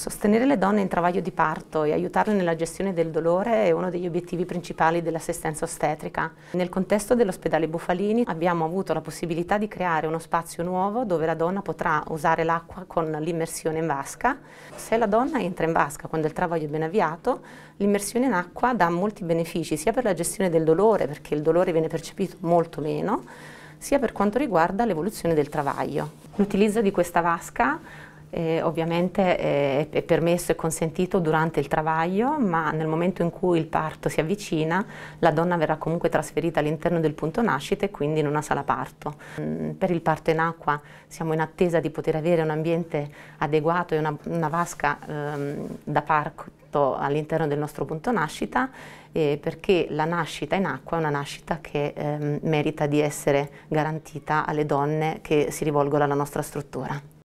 Sostenere le donne in travaglio di parto e aiutarle nella gestione del dolore è uno degli obiettivi principali dell'assistenza ostetrica. Nel contesto dell'ospedale Bufalini abbiamo avuto la possibilità di creare uno spazio nuovo dove la donna potrà usare l'acqua con l'immersione in vasca. Se la donna entra in vasca quando il travaglio è ben avviato, l'immersione in acqua dà molti benefici sia per la gestione del dolore, perché il dolore viene percepito molto meno, sia per quanto riguarda l'evoluzione del travaglio. L'utilizzo di questa vasca eh, ovviamente eh, è permesso e consentito durante il travaglio, ma nel momento in cui il parto si avvicina, la donna verrà comunque trasferita all'interno del punto nascita e quindi in una sala parto. Mm, per il parto in acqua siamo in attesa di poter avere un ambiente adeguato e una, una vasca ehm, da parco all'interno del nostro punto nascita eh, perché la nascita in acqua è una nascita che ehm, merita di essere garantita alle donne che si rivolgono alla nostra struttura.